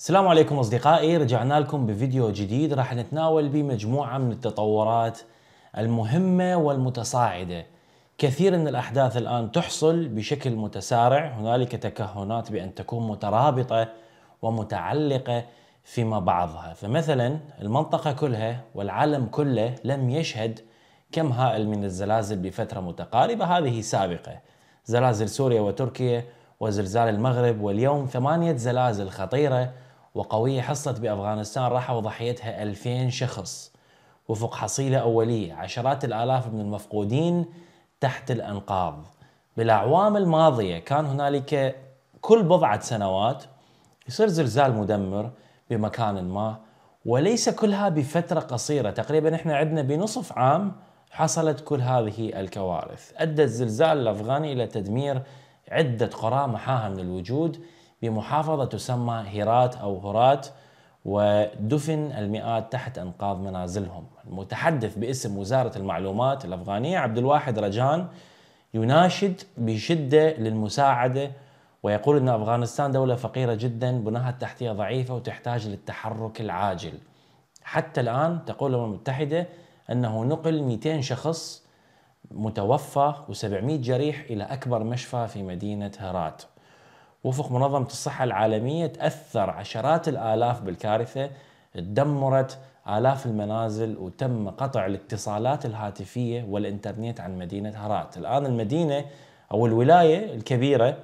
السلام عليكم اصدقائي رجعنا لكم بفيديو جديد راح نتناول به مجموعه من التطورات المهمه والمتصاعده كثير من الاحداث الان تحصل بشكل متسارع هنالك تكهنات بان تكون مترابطه ومتعلقه فيما بعضها فمثلا المنطقه كلها والعالم كله لم يشهد كم هائل من الزلازل بفتره متقاربه هذه سابقه زلازل سوريا وتركيا وزلزال المغرب واليوم ثمانيه زلازل خطيره وقوية حصلت بأفغانستان راحوا ضحيتها 2000 شخص وفق حصيلة أولية عشرات الآلاف من المفقودين تحت الأنقاض بالأعوام الماضية كان هنالك كل بضعة سنوات يصير زلزال مدمر بمكان ما وليس كلها بفترة قصيرة تقريبا احنا عندنا بنصف عام حصلت كل هذه الكوارث أدى الزلزال الأفغاني إلى تدمير عدة قرى محاها من الوجود بمحافظة تسمى هيرات أو هرات ودفن المئات تحت أنقاض منازلهم المتحدث باسم وزارة المعلومات الأفغانية عبد الواحد رجان يناشد بشدة للمساعدة ويقول أن أفغانستان دولة فقيرة جدا بناها التحتية ضعيفة وتحتاج للتحرك العاجل حتى الآن تقول الأمم المتحدة أنه نقل 200 شخص متوفى و700 جريح إلى أكبر مشفى في مدينة هرات وفق منظمة الصحة العالمية تأثر عشرات الآلاف بالكارثة تدمرت آلاف المنازل وتم قطع الاتصالات الهاتفية والإنترنت عن مدينة هرات الآن المدينة أو الولاية الكبيرة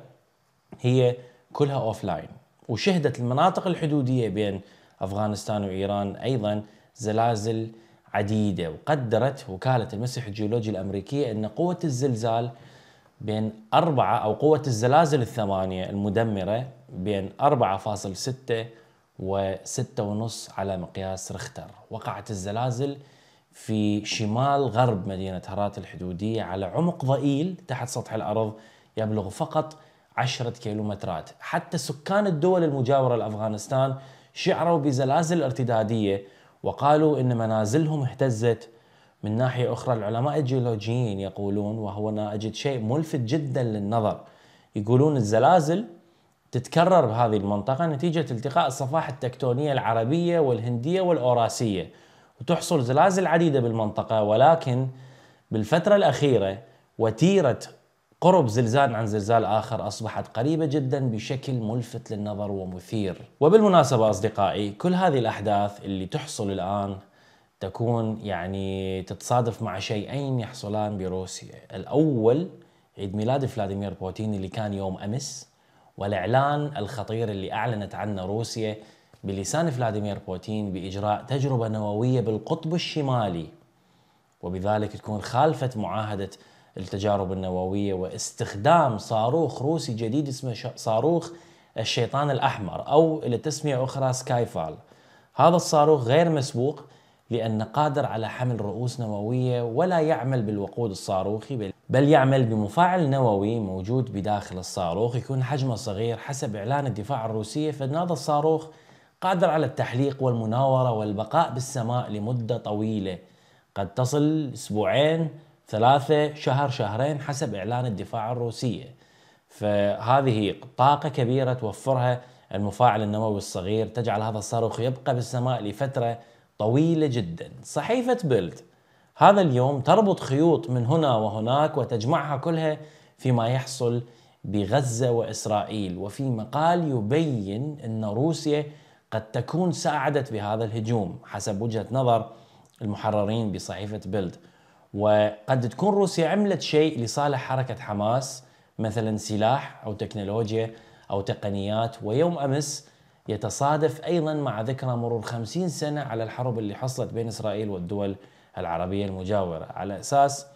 هي كلها أوف لاين وشهدت المناطق الحدودية بين أفغانستان وإيران أيضا زلازل عديدة وقدرت وكالة المسح الجيولوجي الأمريكية أن قوة الزلزال بين أربعة أو قوة الزلازل الثمانية المدمرة بين 4.6 و 6.5 على مقياس رختر وقعت الزلازل في شمال غرب مدينة هرات الحدودية على عمق ضئيل تحت سطح الأرض يبلغ فقط 10 كيلومترات حتى سكان الدول المجاورة لأفغانستان شعروا بزلازل ارتدادية وقالوا إن منازلهم اهتزت من ناحية أخرى العلماء الجيولوجيين يقولون وهو أنا أجد شيء ملفت جدا للنظر يقولون الزلازل تتكرر بهذه المنطقة نتيجة التقاء الصفائح التكتونية العربية والهندية والأوراسية وتحصل زلازل عديدة بالمنطقة ولكن بالفترة الأخيرة وتيرة قرب زلزال عن زلزال آخر أصبحت قريبة جدا بشكل ملفت للنظر ومثير وبالمناسبة أصدقائي كل هذه الأحداث اللي تحصل الآن تكون يعني تتصادف مع شيئين يحصلان بروسيا الأول عيد ميلاد فلاديمير بوتين اللي كان يوم أمس والإعلان الخطير اللي أعلنت عنه روسيا بلسان فلاديمير بوتين بإجراء تجربة نووية بالقطب الشمالي وبذلك تكون خالفت معاهدة التجارب النووية واستخدام صاروخ روسي جديد اسمه صاروخ الشيطان الأحمر أو تسمية أخرى سكايفال هذا الصاروخ غير مسبوق لأن قادر على حمل رؤوس نووية ولا يعمل بالوقود الصاروخي بل يعمل بمفاعل نووي موجود بداخل الصاروخ يكون حجمه صغير حسب إعلان الدفاع الروسية فإن هذا الصاروخ قادر على التحليق والمناورة والبقاء بالسماء لمدة طويلة قد تصل أسبوعين ثلاثة شهر شهرين حسب إعلان الدفاع الروسية فهذه طاقة كبيرة توفرها المفاعل النووي الصغير تجعل هذا الصاروخ يبقى بالسماء لفترة طويلة جدا صحيفة بيلد هذا اليوم تربط خيوط من هنا وهناك وتجمعها كلها فيما يحصل بغزة وإسرائيل وفي مقال يبين أن روسيا قد تكون ساعدت بهذا الهجوم حسب وجهة نظر المحررين بصحيفة بيلد وقد تكون روسيا عملت شيء لصالح حركة حماس مثلا سلاح أو تكنولوجيا أو تقنيات ويوم أمس يتصادف أيضا مع ذكرى مرور خمسين سنة على الحرب اللي حصلت بين إسرائيل والدول العربية المجاورة على أساس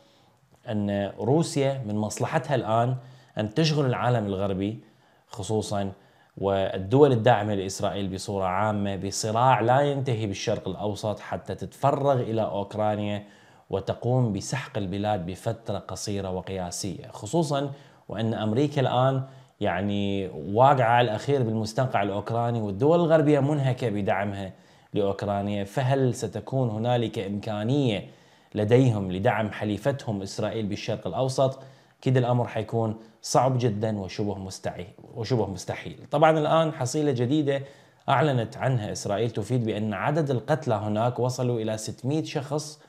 أن روسيا من مصلحتها الآن أن تشغل العالم الغربي خصوصا والدول الداعمة لإسرائيل بصورة عامة بصراع لا ينتهي بالشرق الأوسط حتى تتفرغ إلى أوكرانيا وتقوم بسحق البلاد بفترة قصيرة وقياسية خصوصا وأن أمريكا الآن يعني واقعة الأخير بالمستنقع الأوكراني والدول الغربية منهكة بدعمها لأوكرانيا فهل ستكون هنالك إمكانية لديهم لدعم حليفتهم إسرائيل بالشرق الأوسط كده الأمر حيكون صعب جدا وشبه مستحيل وشبه مستحيل طبعا الآن حصيلة جديدة أعلنت عنها إسرائيل تفيد بأن عدد القتلى هناك وصلوا إلى 600 شخص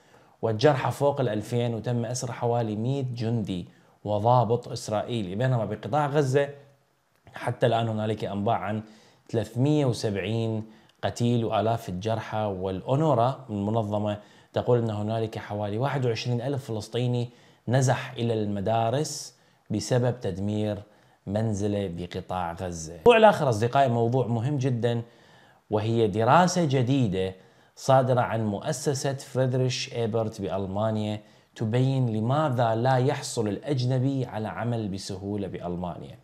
والجرحى فوق ال 2000 وتم أسر حوالي 100 جندي وضابط إسرائيلي بينما بقطاع غزة حتى الآن هنالك أنباء عن 370 قتيل وآلاف الجرحى والأونورا من المنظمة تقول أن هنالك حوالي 21 ألف فلسطيني نزح إلى المدارس بسبب تدمير منزله بقطاع غزة الموضوع الآخر أصدقائي موضوع مهم جدا وهي دراسة جديدة صادرة عن مؤسسة فريدريش إيبرت بألمانيا تبين لماذا لا يحصل الأجنبي على عمل بسهولة بألمانيا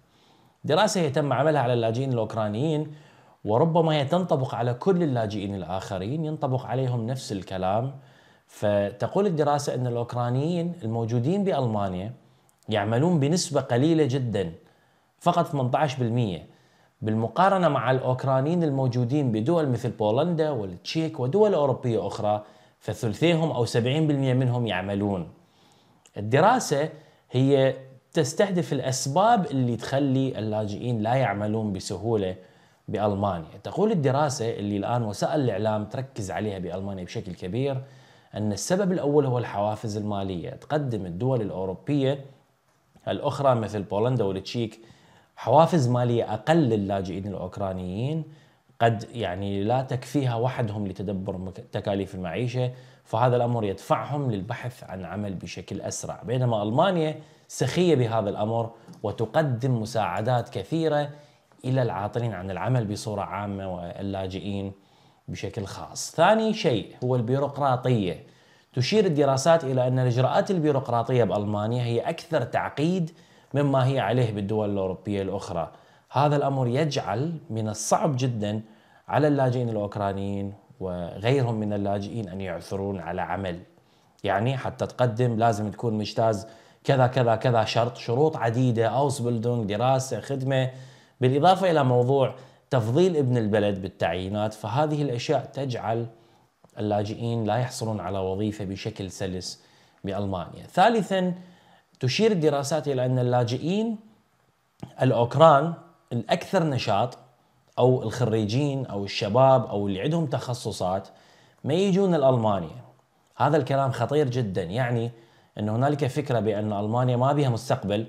دراسة يتم عملها على اللاجئين الأوكرانيين وربما هي تنطبق على كل اللاجئين الآخرين ينطبق عليهم نفس الكلام فتقول الدراسة أن الأوكرانيين الموجودين بألمانيا يعملون بنسبة قليلة جدا فقط 18% بالمقارنة مع الأوكرانيين الموجودين بدول مثل بولندا والتشيك ودول أوروبية أخرى فثلثيهم أو 70% منهم يعملون الدراسة هي تستهدف الأسباب اللي تخلي اللاجئين لا يعملون بسهولة بألمانيا تقول الدراسة اللي الآن وسائل الإعلام تركز عليها بألمانيا بشكل كبير أن السبب الأول هو الحوافز المالية تقدم الدول الأوروبية الأخرى مثل بولندا والتشيك حوافز مالية أقل للاجئين الأوكرانيين قد يعني لا تكفيها وحدهم لتدبر تكاليف المعيشه فهذا الامر يدفعهم للبحث عن عمل بشكل اسرع بينما المانيا سخيه بهذا الامر وتقدم مساعدات كثيره الى العاطلين عن العمل بصوره عامه واللاجئين بشكل خاص. ثاني شيء هو البيروقراطيه. تشير الدراسات الى ان الاجراءات البيروقراطيه بالمانيا هي اكثر تعقيد مما هي عليه بالدول الاوروبيه الاخرى. هذا الامر يجعل من الصعب جدا على اللاجئين الاوكرانيين وغيرهم من اللاجئين ان يعثرون على عمل. يعني حتى تقدم لازم تكون مجتاز كذا كذا كذا شرط شروط عديده اوسبلدونج دراسه خدمه بالاضافه الى موضوع تفضيل ابن البلد بالتعيينات فهذه الاشياء تجعل اللاجئين لا يحصلون على وظيفه بشكل سلس بالمانيا. ثالثا تشير الدراسات الى ان اللاجئين الاوكران الاكثر نشاط او الخريجين او الشباب او اللي عندهم تخصصات ما يجون لالمانيا هذا الكلام خطير جدا يعني ان هنالك فكره بان المانيا ما بها مستقبل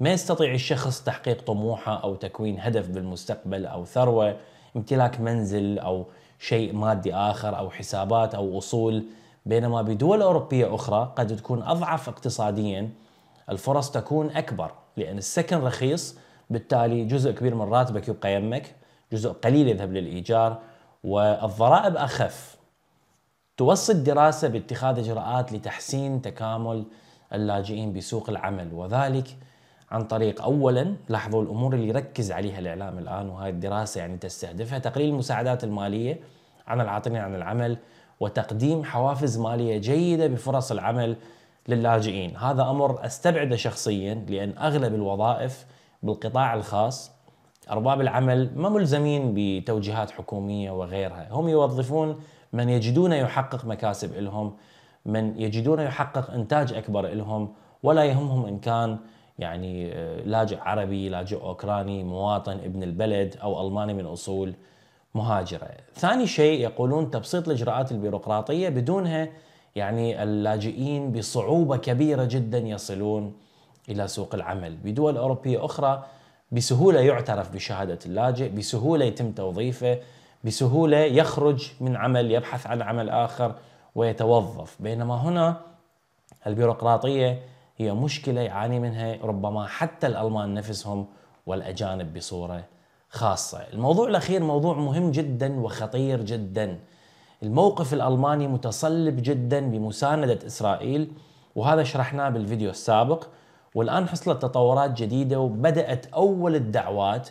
ما يستطيع الشخص تحقيق طموحه او تكوين هدف بالمستقبل او ثروه امتلاك منزل او شيء مادي اخر او حسابات او اصول بينما بدول اوروبيه اخرى قد تكون اضعف اقتصاديا الفرص تكون اكبر لان السكن رخيص بالتالي جزء كبير من راتبك يبقى يمك جزء قليل يذهب للإيجار والضرائب أخف توصي الدراسة باتخاذ إجراءات لتحسين تكامل اللاجئين بسوق العمل وذلك عن طريق اولا لاحظوا الامور اللي يركز عليها الاعلام الان وهذه الدراسه يعني تستهدفها تقليل المساعدات الماليه عن العاطلين عن العمل وتقديم حوافز ماليه جيده بفرص العمل للاجئين، هذا امر استبعده شخصيا لان اغلب الوظائف بالقطاع الخاص أرباب العمل ما ملزمين بتوجيهات حكومية وغيرها هم يوظفون من يجدون يحقق مكاسب لهم من يجدون يحقق إنتاج أكبر لهم ولا يهمهم إن كان يعني آه، لاجئ عربي لاجئ أوكراني مواطن ابن البلد أو ألماني من أصول مهاجرة ثاني شيء يقولون تبسيط الإجراءات البيروقراطية بدونها يعني اللاجئين بصعوبة كبيرة جدا يصلون إلى سوق العمل بدول أوروبية أخرى بسهولة يعترف بشهادة اللاجئ بسهولة يتم توظيفه بسهولة يخرج من عمل يبحث عن عمل آخر ويتوظف بينما هنا البيروقراطية هي مشكلة يعاني منها ربما حتى الألمان نفسهم والأجانب بصورة خاصة الموضوع الأخير موضوع مهم جدا وخطير جدا الموقف الألماني متصلب جدا بمساندة إسرائيل وهذا شرحناه بالفيديو السابق والان حصلت تطورات جديده وبدات اول الدعوات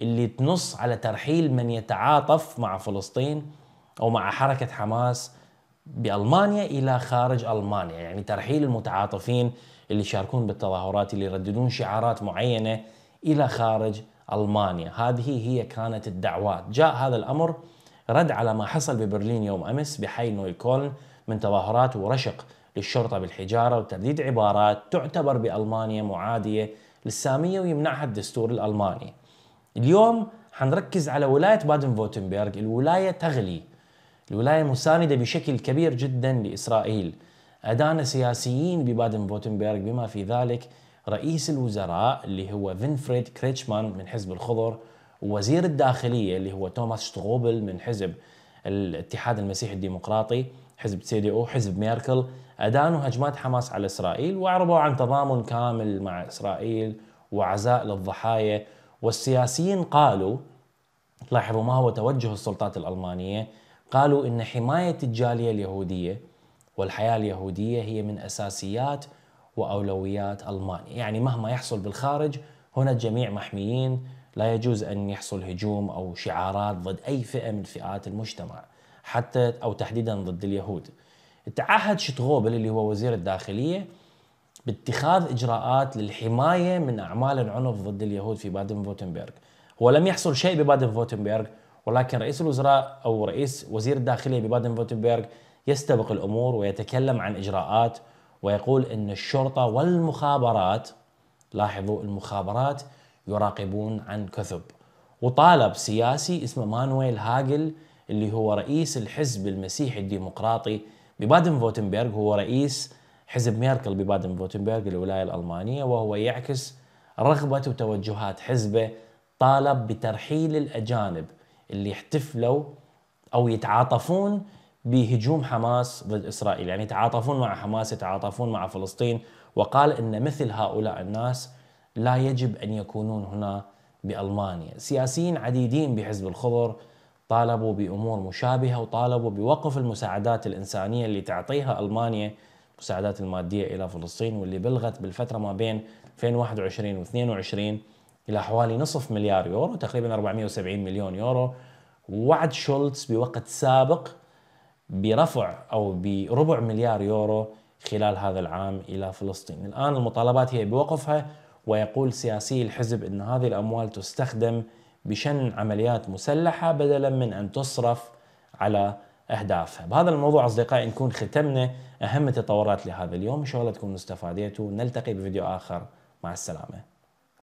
اللي تنص على ترحيل من يتعاطف مع فلسطين او مع حركه حماس بالمانيا الى خارج المانيا، يعني ترحيل المتعاطفين اللي يشاركون بالتظاهرات اللي يرددون شعارات معينه الى خارج المانيا، هذه هي كانت الدعوات، جاء هذا الامر رد على ما حصل ببرلين يوم امس بحي نويكولن من تظاهرات ورشق للشرطة بالحجارة وترديد عبارات تعتبر بألمانيا معادية للسامية ويمنعها الدستور الألماني اليوم حنركز على ولاية بادن فوتنبرغ الولاية تغلي الولاية مساندة بشكل كبير جدا لإسرائيل أدان سياسيين ببادن فوتنبرغ بما في ذلك رئيس الوزراء اللي هو فينفريد كريتشمان من حزب الخضر ووزير الداخلية اللي هو توماس شتغوبل من حزب الاتحاد المسيحي الديمقراطي حزب سي دي او حزب ميركل أدانوا هجمات حماس على إسرائيل وأعربوا عن تضامن كامل مع إسرائيل وعزاء للضحايا والسياسيين قالوا لاحظوا ما هو توجه السلطات الألمانية قالوا إن حماية الجالية اليهودية والحياة اليهودية هي من أساسيات وأولويات ألمانيا يعني مهما يحصل بالخارج هنا الجميع محميين لا يجوز أن يحصل هجوم أو شعارات ضد أي فئة من فئات المجتمع حتى او تحديدا ضد اليهود. تعهد شتغوبل اللي هو وزير الداخليه باتخاذ اجراءات للحمايه من اعمال العنف ضد اليهود في بادن فوتنبرغ. هو لم يحصل شيء ببادن فوتنبرغ ولكن رئيس الوزراء او رئيس وزير الداخليه ببادن فوتنبرغ يستبق الامور ويتكلم عن اجراءات ويقول ان الشرطه والمخابرات لاحظوا المخابرات يراقبون عن كثب وطالب سياسي اسمه مانويل هاجل اللي هو رئيس الحزب المسيحي الديمقراطي ببادن فوتنبرغ هو رئيس حزب ميركل ببادن فوتنبرغ الولاية الألمانية وهو يعكس رغبة وتوجهات حزبه طالب بترحيل الأجانب اللي احتفلوا أو يتعاطفون بهجوم حماس ضد إسرائيل يعني يتعاطفون مع حماس يتعاطفون مع فلسطين وقال أن مثل هؤلاء الناس لا يجب أن يكونون هنا بألمانيا سياسيين عديدين بحزب الخضر طالبوا بامور مشابهه وطالبوا بوقف المساعدات الانسانيه اللي تعطيها المانيا المساعدات الماديه الى فلسطين واللي بلغت بالفتره ما بين 2021 و22 الى حوالي نصف مليار يورو تقريبا 470 مليون يورو وعد شولتز بوقت سابق برفع او بربع مليار يورو خلال هذا العام الى فلسطين، الان المطالبات هي بوقفها ويقول سياسي الحزب ان هذه الاموال تستخدم بشن عمليات مسلحة بدلا من أن تصرف على أهدافها بهذا الموضوع أصدقائي نكون ختمنا أهم التطورات لهذا اليوم إن شاء الله تكونوا استفاديتوا نلتقي بفيديو آخر مع السلامة